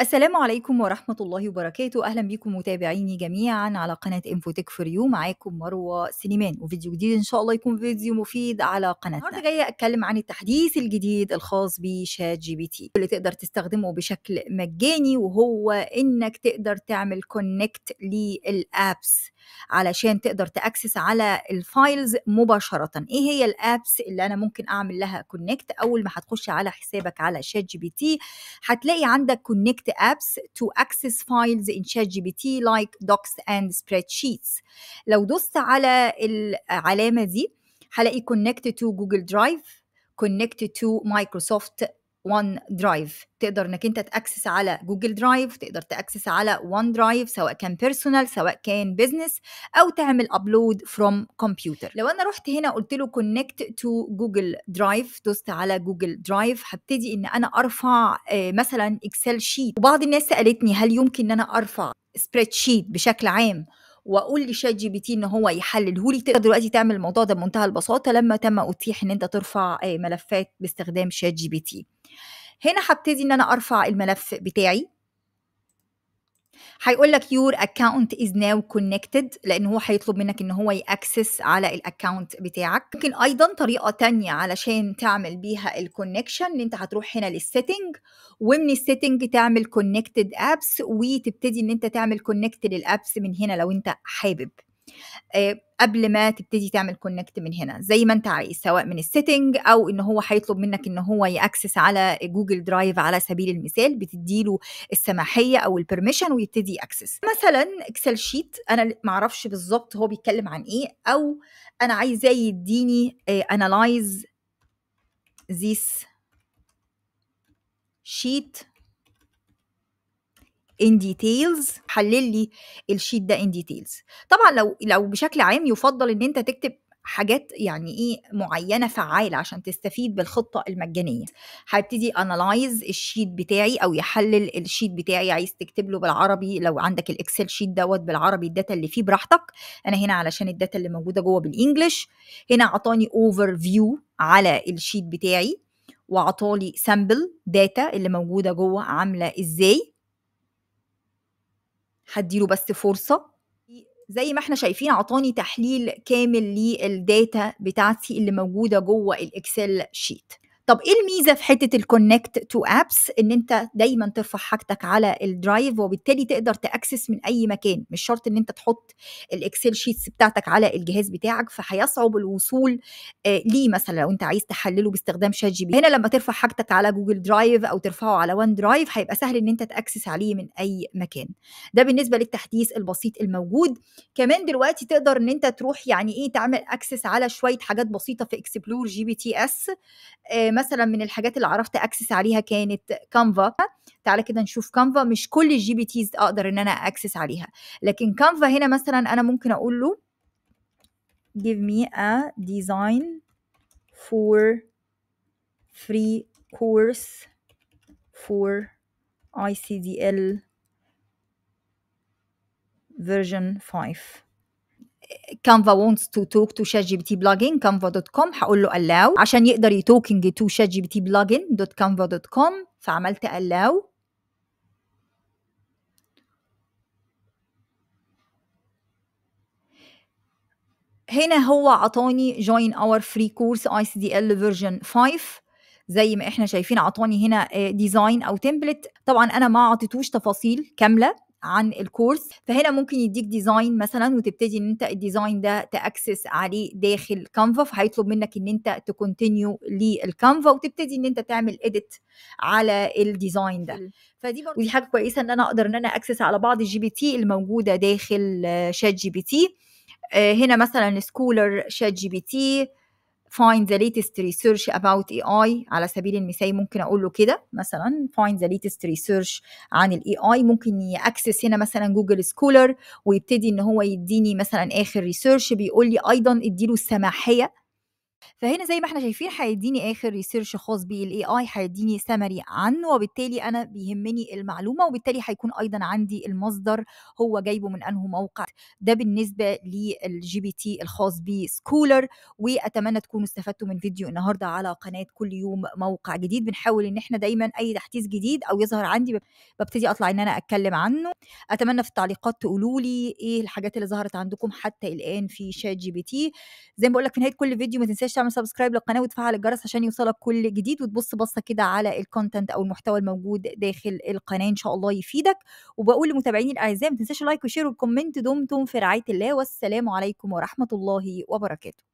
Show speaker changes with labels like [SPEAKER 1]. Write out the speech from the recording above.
[SPEAKER 1] السلام عليكم ورحمة الله وبركاته أهلا بكم متابعيني جميعا على قناة انفوتك فور يو معاكم مروة سليمان وفيديو جديد إن شاء الله يكون فيديو مفيد على قناتنا النهاردة جاية أتكلم عن التحديث الجديد الخاص بشات جي بي تي اللي تقدر تستخدمه بشكل مجاني وهو إنك تقدر تعمل كونكت للأبس علشان تقدر تأكسس على الفايلز مباشرة إيه هي الأبس اللي أنا ممكن أعمل لها كونكت أول ما هتخش على حسابك على شات جي بي تي هتلاقي عندك كونكت apps to access files in ChatGPT like docs and spreadsheets لو دوست على العلامة دي هلاقي connected to Google Drive connected to Microsoft وان درايف تقدر انك انت تاكسس على جوجل درايف تقدر تاكسس على وان درايف سواء كان بيرسونال سواء كان بزنس او تعمل ابلود فروم كمبيوتر لو انا رحت هنا قلت له كونكت تو جوجل درايف دوست على جوجل درايف هبتدي ان انا ارفع آه، مثلا اكسل شيت وبعض الناس سالتني هل يمكن ان انا ارفع سبريد شيت بشكل عام واقول لشات جي بي تي ان هو يحلله لي تقدر دلوقتي تعمل الموضوع ده بمنتهى البساطه لما تم اتيح ان انت ترفع آه، ملفات باستخدام شات جي بي تي هنا هبتدي ان انا ارفع الملف بتاعي هيقول لك يور اكونت از ناو كونكتد لان هو هيطلب منك ان هو ياكسس على الاكونت بتاعك ممكن ايضا طريقه تانية علشان تعمل بيها الكونكشن ان انت هتروح هنا للسيتنج ومن السيتنج تعمل كونكتد ابس وتبتدي ان انت تعمل كونكت للابس من هنا لو انت حابب آه، قبل ما تبتدي تعمل كونكت من هنا زي ما انت عايز سواء من السيتنج او ان هو هيطلب منك ان هو ياكسس على جوجل درايف على سبيل المثال بتدي له السماحيه او البرميشن ويبتدي ياكسس مثلا اكسل شيت انا ما اعرفش بالظبط هو بيتكلم عن ايه او انا عايزاه يديني انالايز ذيس شيت ان ديتيلز حلل لي الشيت ده ان ديتيلز طبعا لو لو بشكل عام يفضل ان انت تكتب حاجات يعني ايه معينه فعاله عشان تستفيد بالخطه المجانيه هبتدي انالايز الشيت بتاعي او يحلل الشيت بتاعي عايز تكتب له بالعربي لو عندك الاكسل شيت دوت بالعربي الداتا اللي فيه براحتك انا هنا علشان الداتا اللي موجوده جوه بالانجلش هنا عطاني اوفر فيو على الشيت بتاعي وعطالي سامبل داتا اللي موجوده جوه عامله ازاي هديله بس فرصه زي ما احنا شايفين عطاني تحليل كامل للداتا بتاعتي اللي موجوده جوه الاكسل شيت طب ايه الميزه في حته الكونكت تو ابس ان انت دايما ترفع حاجتك على الدرايف وبالتالي تقدر تاكسس من اي مكان مش شرط ان انت تحط الاكسل شيتس بتاعتك على الجهاز بتاعك فهيصعب الوصول آه، ليه مثلا لو انت عايز تحلله باستخدام شات جي بي هنا لما ترفع حاجتك على جوجل درايف او ترفعه على وان درايف هيبقى سهل ان انت تاكسس عليه من اي مكان ده بالنسبه للتحديث البسيط الموجود كمان دلوقتي تقدر ان انت تروح يعني ايه تعمل اكسس على شويه حاجات بسيطه في اكسبلور جي بي تي اس مثلا من الحاجات اللي عرفت اكسس عليها كانت كانفا تعالى كده نشوف كانفا مش كل الجي بي تيز اقدر ان انا اكسس عليها لكن كانفا هنا مثلا انا ممكن اقول له give me a design for free course for ICDL version 5 كانفا wants to talk to شات جي بي تي بلجن كانفا دوت كوم هقول له allow عشان يقدر يتوكينج تو شات جي بي تي بلجن دوت كانفا دوت كوم فعملت allow هنا هو عطاني join our free course ICDL version 5 زي ما احنا شايفين عطاني هنا ديزاين آه، او تمبلت طبعا انا ما عطيتوش تفاصيل كامله عن الكورس فهنا ممكن يديك ديزاين مثلا وتبتدي ان انت الديزاين ده تاكسس عليه داخل كانفا فهيطلب منك ان انت تكونتينيو للكانفا وتبتدي ان انت تعمل اديت على الديزاين ده فدي برضه ودي حاجه كويسه ان انا اقدر ان انا اكسس على بعض الجي بي تي الموجوده داخل شات جي بي تي هنا مثلا سكولر شات جي بي تي find the latest research about AI على سبيل المثال ممكن اقول له كده مثلا find the latest research عن الـ AI ممكن ياكسس هنا مثلا جوجل سكولر ويبتدي ان هو يديني مثلا اخر research بيقول لي ايضا اديله السماحيه فهنا زي ما احنا شايفين هيديني اخر ريسيرش خاص بالاي اي هيديني سمري عنه وبالتالي انا بيهمني المعلومه وبالتالي هيكون ايضا عندي المصدر هو جايبه من انه موقع ده بالنسبه للجي بي تي الخاص بسكولر واتمنى تكونوا استفدتوا من فيديو النهارده على قناه كل يوم موقع جديد بنحاول ان احنا دايما اي تحديث جديد او يظهر عندي ببتدي اطلع ان انا اتكلم عنه اتمنى في التعليقات تقولوا لي ايه الحاجات اللي ظهرت عندكم حتى الان في شات جي بي تي زي ما بقول لك في نهايه كل فيديو ما تنساش تنساش تعمل سبسكرايب للقناه وتفعل الجرس عشان يوصلك كل جديد وتبص بصه كده على الكونتنت او المحتوى الموجود داخل القناه ان شاء الله يفيدك وبقول لمتابعيني الاعزاء ما تنساش اللايك وشير والكومنت دمتم في رعايه الله والسلام عليكم ورحمه الله وبركاته